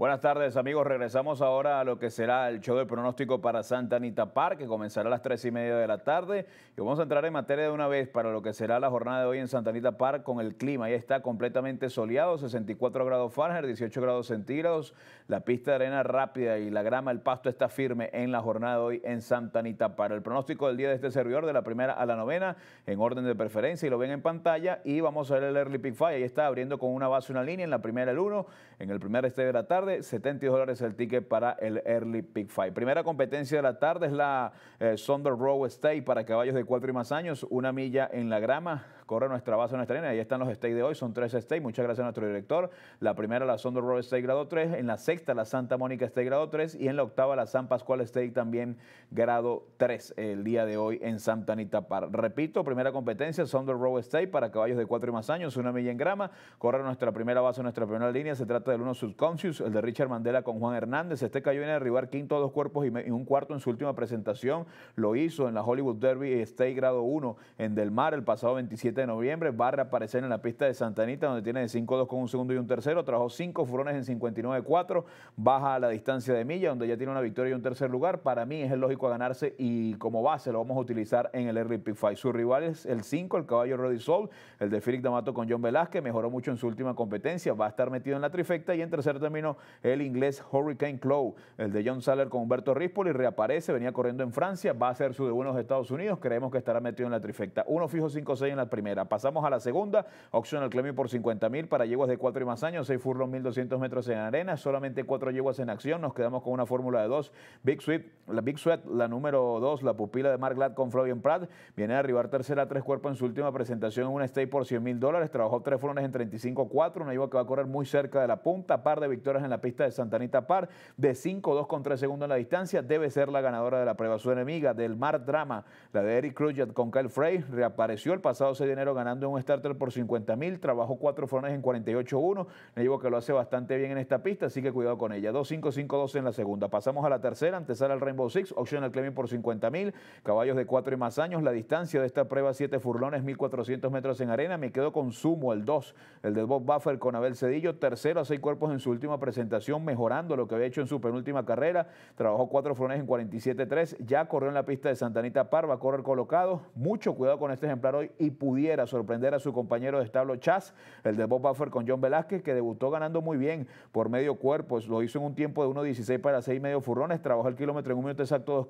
Buenas tardes amigos, regresamos ahora a lo que será el show de pronóstico para Santa Anita Park, que comenzará a las tres y media de la tarde. Y vamos a entrar en materia de una vez para lo que será la jornada de hoy en Santa Anita Park con el clima. Ya está completamente soleado, 64 grados Fahrenheit, 18 grados centígrados. La pista de arena rápida y la grama, el pasto está firme en la jornada de hoy en Santa Anita Park. El pronóstico del día de este servidor de la primera a la novena en orden de preferencia y lo ven en pantalla. Y vamos a ver el early pick five. Ahí está abriendo con una base, una línea en la primera el 1, en el primer este de la tarde 70 72 dólares el ticket para el Early Pick Five. Primera competencia de la tarde es la Sonder eh, Row Stay para caballos de 4 y más años, una milla en la grama. Corre nuestra base, nuestra línea. Ahí están los stays de hoy, son tres stays. Muchas gracias a nuestro director. La primera, la Sonder Row Stay grado 3. En la sexta, la Santa Mónica Stay grado 3. Y en la octava, la San Pascual Stay también grado 3 el día de hoy en Santa Anita Par. Repito, primera competencia, Sonder Row Stay para caballos de 4 y más años, una milla en grama. Corre nuestra primera base, nuestra primera línea. Se trata del uno Subconscious, el de Richard Mandela con Juan Hernández. Este cayó en el rival quinto, dos cuerpos y, un cuarto en su última presentación. Lo hizo en la Hollywood Derby eh, State grado 1 en Del Mar el pasado 27 de noviembre. Va a reaparecer en la pista de Santa Anita, donde tiene de 5-2 con un segundo y un tercero. Trabajó cinco furones en 59-4. Baja a la distancia de milla, donde ya tiene una victoria y un tercer lugar. Para mí es el lógico ganarse y como base lo vamos a utilizar en el RP 5. Su rival es el 5, el caballo Roddy Soul, el de Félix D'Amato con John Velázquez. Mejoró mucho en su última competencia. Va a estar metido en la trifecta y en tercer término el inglés Hurricane Claw, El de John Saller con Humberto Rispoli reaparece, venía corriendo en Francia, va a ser su de en los Estados Unidos, creemos que estará metido en la trifecta. Uno fijo 5-6 en la primera. Pasamos a la segunda, opción al Clemio por 50 mil para yeguas de 4 y más años, 6 furros 1200 metros en arena, solamente cuatro yeguas en acción, nos quedamos con una fórmula de 2. Big Sweat, la Big Sweat, la número 2, la pupila de Mark Glad con Flavian Pratt, viene a arribar tercera a tres cuerpos en su última presentación en una stay por 100 mil dólares, trabajó tres furlones en 35-4, una yegua que va a correr muy cerca de la punta, par de victorias en la pista de Santanita Par, de 5-2 con 3 segundos en la distancia, debe ser la ganadora de la prueba. Su enemiga del Mar Drama, la de Eric Crujet con Kyle Frey, reapareció el pasado 6 de enero ganando un starter por 50 mil, trabajó cuatro frones en 48-1, le digo que lo hace bastante bien en esta pista, así que cuidado con ella. 2 5 en la segunda. Pasamos a la tercera, antesala el Rainbow Six, Optional Claiming por 50 mil, caballos de 4 y más años, la distancia de esta prueba 7 furlones, 1400 metros en arena, me quedo con Sumo, el 2, el de Bob Buffer con Abel Cedillo, tercero a 6 cuerpos en su última presentación presentación, mejorando lo que había hecho en su penúltima carrera. Trabajó cuatro frones en 47.3, ya corrió en la pista de Santanita Parva, correr colocado. Mucho cuidado con este ejemplar hoy y pudiera sorprender a su compañero de establo Chas, el de Bob Buffer con John Velázquez, que debutó ganando muy bien por medio cuerpo. Lo hizo en un tiempo de 1.16 para 6 medio furrones, trabajó el kilómetro en un minuto exacto dos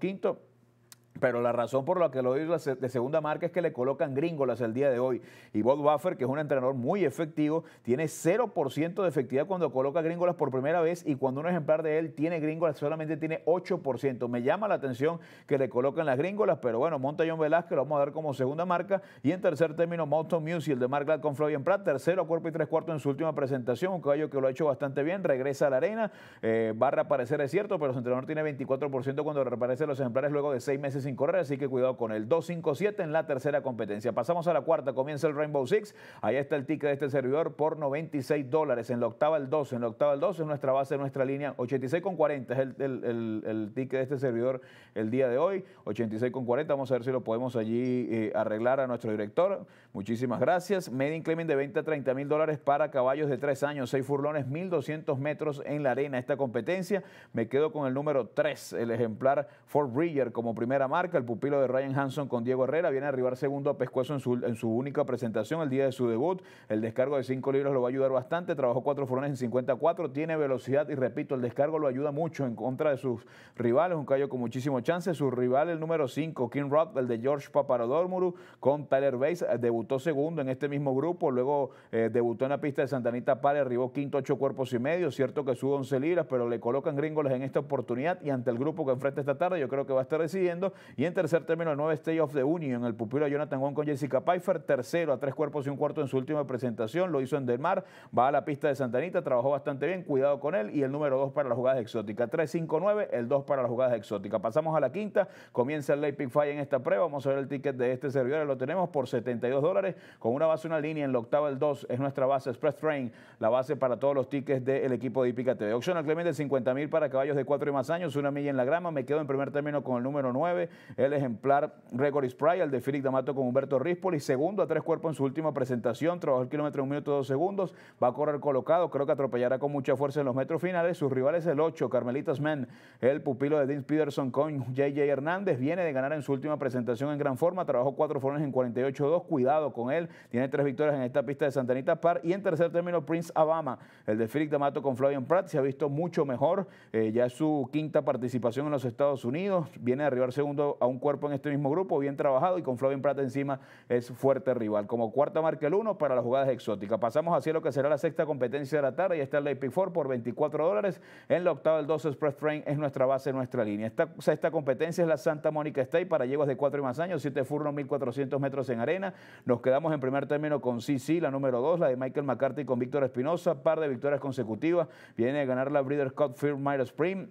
pero la razón por la que lo digo de segunda marca es que le colocan gringolas el día de hoy. Y Bob Buffer, que es un entrenador muy efectivo, tiene 0% de efectividad cuando coloca gringolas por primera vez y cuando un ejemplar de él tiene gringolas solamente tiene 8%. Me llama la atención que le colocan las gringolas, pero bueno, monta John Velázquez lo vamos a dar como segunda marca. Y en tercer término, Mountain Music de Mark Glad con Florian Pratt. Tercero, cuerpo y tres cuartos en su última presentación. Un caballo que lo ha hecho bastante bien. Regresa a la arena. Eh, va a reaparecer, es cierto, pero su entrenador tiene 24% cuando reaparece los ejemplares luego de seis meses sin correr, así que cuidado con el 257 en la tercera competencia. Pasamos a la cuarta, comienza el Rainbow Six. Ahí está el ticket de este servidor por 96 dólares. En la octava el 12, en la octava el 12 es nuestra base, nuestra línea. 86 es el, el, el, ticket de este servidor el día de hoy. 86 con 40 vamos a ver si lo podemos allí eh, arreglar a nuestro director. Muchísimas gracias. in Clement de 20 a 30 mil dólares para caballos de 3 años, 6 furlones, 1200 metros en la arena. Esta competencia me quedo con el número 3, el ejemplar Ford Bridger como primera marca, el pupilo de Ryan Hanson con Diego Herrera, viene a arribar segundo a pescuezo en su, en su única presentación el día de su debut. El descargo de 5 libras lo va a ayudar bastante, trabajó cuatro furones en 54, tiene velocidad y repito, el descargo lo ayuda mucho en contra de sus rivales, un callo con muchísimo chance. Su rival, el número 5, King Rock, el de George Paparodormuru, con Tyler Bates, eh, debutó segundo en este mismo grupo, luego eh, debutó en la pista de Santanita Pale arribó quinto, ocho cuerpos y medio, cierto que sube 11 libras, pero le colocan gringoles en esta oportunidad y ante el grupo que enfrenta esta tarde, yo creo que va a estar decidiendo y en tercer término, el 9 Stay of the Union, el pupilo de Jonathan Wong con Jessica Pfeiffer. Tercero a tres cuerpos y un cuarto en su última presentación. Lo hizo en Del Mar. Va a la pista de Santanita, trabajó bastante bien. Cuidado con él. Y el número 2 para las jugadas exóticas. 3-5-9, el 2 para las jugadas exóticas. Pasamos a la quinta. Comienza el late pick en esta prueba. Vamos a ver el ticket de este servidor. Lo tenemos por 72 dólares con una base, una línea. En la octava, el 2 es nuestra base Express Train, la base para todos los tickets del equipo de Ipica TV. Opcional Clemente, 50 mil para caballos de 4 y más años, una milla en la grama. Me quedo en primer término con el número 9, el ejemplar Gregory Spry, el de Philip D'Amato con Humberto Rispoli, segundo a tres cuerpos en su última presentación, trabajó el kilómetro en un minuto dos segundos, va a correr colocado, creo que atropellará con mucha fuerza en los metros finales, sus rivales el 8, Carmelitas Men, el pupilo de Dean Peterson con JJ Hernández, viene de ganar en su última presentación en gran forma, trabajó cuatro formas en 48-2, cuidado con él, tiene tres victorias en esta pista de Santanita Park y en tercer término Prince Abama, el de Félix D'Amato con Flavian Pratt, se ha visto mucho mejor, eh, ya es su quinta participación en los Estados Unidos, viene a arribar segundo a un cuerpo en este mismo grupo, bien trabajado y con Flavio Prata encima es fuerte rival. Como cuarta marca el 1 para las jugadas exóticas. Pasamos hacia lo que será la sexta competencia de la tarde y está el ap 4 por 24 dólares. En la octava el 12 Express Train es nuestra base, nuestra línea. Esta sexta competencia es la Santa Mónica State para yeguas de 4 y más años, 7 furnos, 1400 metros en arena. Nos quedamos en primer término con CC, la número 2, la de Michael McCarthy con Víctor Espinosa, par de victorias consecutivas. Viene a ganar la Breeders' Cup Field Mile Spring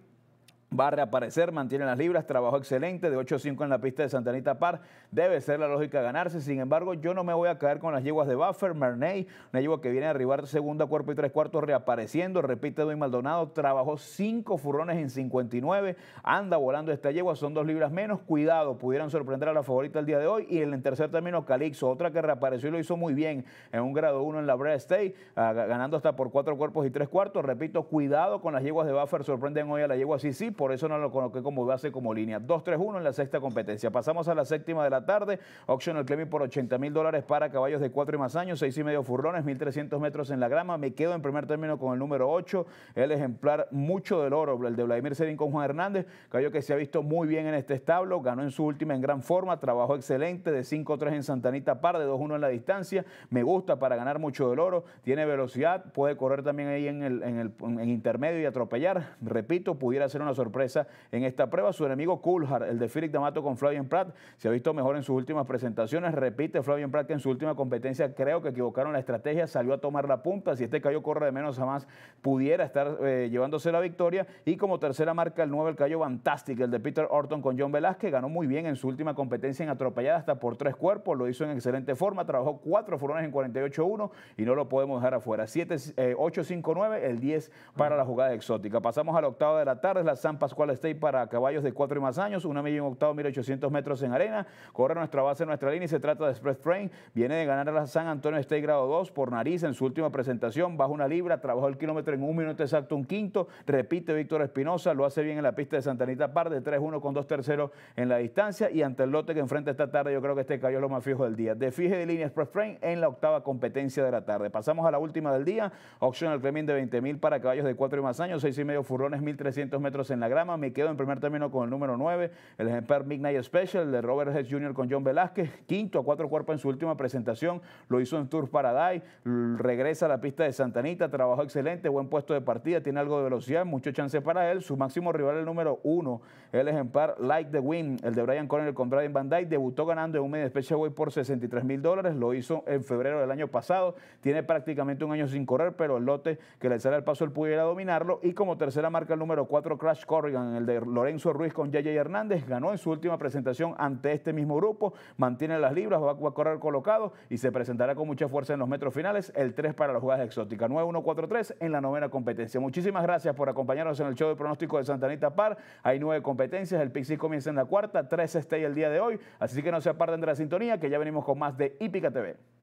va a reaparecer, mantiene las libras, trabajo excelente, de 8-5 en la pista de Santa Anita Par, debe ser la lógica ganarse, sin embargo yo no me voy a caer con las yeguas de Buffer, Merney, una yegua que viene a arribar segunda, cuerpo y tres cuartos reapareciendo, repite doy Maldonado, trabajó cinco furrones en 59, anda volando esta yegua, son dos libras menos, cuidado, pudieran sorprender a la favorita el día de hoy, y en el tercer término Calixo, otra que reapareció y lo hizo muy bien en un grado 1 en la Breeders' State, ah, ganando hasta por cuatro cuerpos y tres cuartos, repito, cuidado con las yeguas de Buffer, sorprenden hoy a la yegua sí por eso no lo coloqué como base como línea. 2-3-1 en la sexta competencia. Pasamos a la séptima de la tarde. Optional clemmy por 80 mil dólares para caballos de 4 y más años, 6 y medio furlones, 1300 metros en la grama. Me quedo en primer término con el número 8, el ejemplar Mucho del Oro, el de Vladimir Serín con Juan Hernández. Caballo que se ha visto muy bien en este establo, ganó en su última en gran forma, trabajo excelente de 5-3 en Santanita Par, de 2-1 en la distancia. Me gusta para ganar Mucho del Oro, tiene velocidad, puede correr también ahí en el, en intermedio y atropellar. Repito, pudiera ser una sorpresa sorpresa en esta prueba. Su enemigo Kulhar el de Felix D'Amato con Flavian Pratt, se ha visto mejor en sus últimas presentaciones. Repite Flavian Pratt que en su última competencia creo que equivocaron la estrategia, salió a tomar la punta. Si este cayó corre de menos a más, pudiera estar eh, llevándose la victoria. Y como tercera marca, el 9, el Cayo Fantastic, el de Peter Orton con John Velázquez. Ganó muy bien en su última competencia en atropellada hasta por tres cuerpos. Lo hizo en excelente forma, trabajó cuatro furones en 48-1 y no lo podemos dejar afuera. 7, 8-5-9, eh, el 10 para la jugada exótica. Pasamos al octavo de la tarde, la San Pascual State para caballos de 4 y más años, una milla y octavo, 1800 metros en arena. Corre nuestra base, nuestra línea y se trata de Express Frame. Viene de ganar a la San Antonio State grado 2 por nariz en su última presentación. Baja una libra, trabajó el kilómetro en un minuto exacto, un quinto. Repite Víctor Espinosa, lo hace bien en la pista de Santa Anita Par de 3-1 con dos terceros en la distancia. Y ante el lote que enfrenta esta tarde, yo creo que este cayó es lo más fijo del día. De fije de línea Express Frame en la octava competencia de la tarde. Pasamos a la última del día. Optional Clemen de 20 mil para caballos de 4 y más años, seis y medio furrones, 1300 metros en la me quedo en primer término con el número 9, el ejemplar Midnight Special de Robert Hess Jr. con John Velázquez. Quinto a cuatro cuerpos en su última presentación. Lo hizo en Tour Paradise. Regresa a la pista de Santanita. trabajo excelente, buen puesto de partida. Tiene algo de velocidad, mucho chance para él. Su máximo rival, el número 1, el ejemplar Like the Wind, el de Brian Conner con Brian Van Dyke. Debutó ganando en un medio way por 63 mil dólares. Lo hizo en febrero del año pasado. Tiene prácticamente un año sin correr, pero el lote que le sale al paso él pudiera dominarlo. Y como tercera marca, el número 4, Crash Corp el de Lorenzo Ruiz con JJ Hernández, ganó en su última presentación ante este mismo grupo, mantiene las libras, va a correr colocado y se presentará con mucha fuerza en los metros finales, el 3 para las jugadas exóticas, 9-1-4-3 en la novena competencia. Muchísimas gracias por acompañarnos en el show de pronóstico de Santanita Par. Hay nueve competencias, el Pixi comienza en la cuarta, tres ahí el día de hoy, así que no se aparten de la sintonía que ya venimos con más de Hípica TV.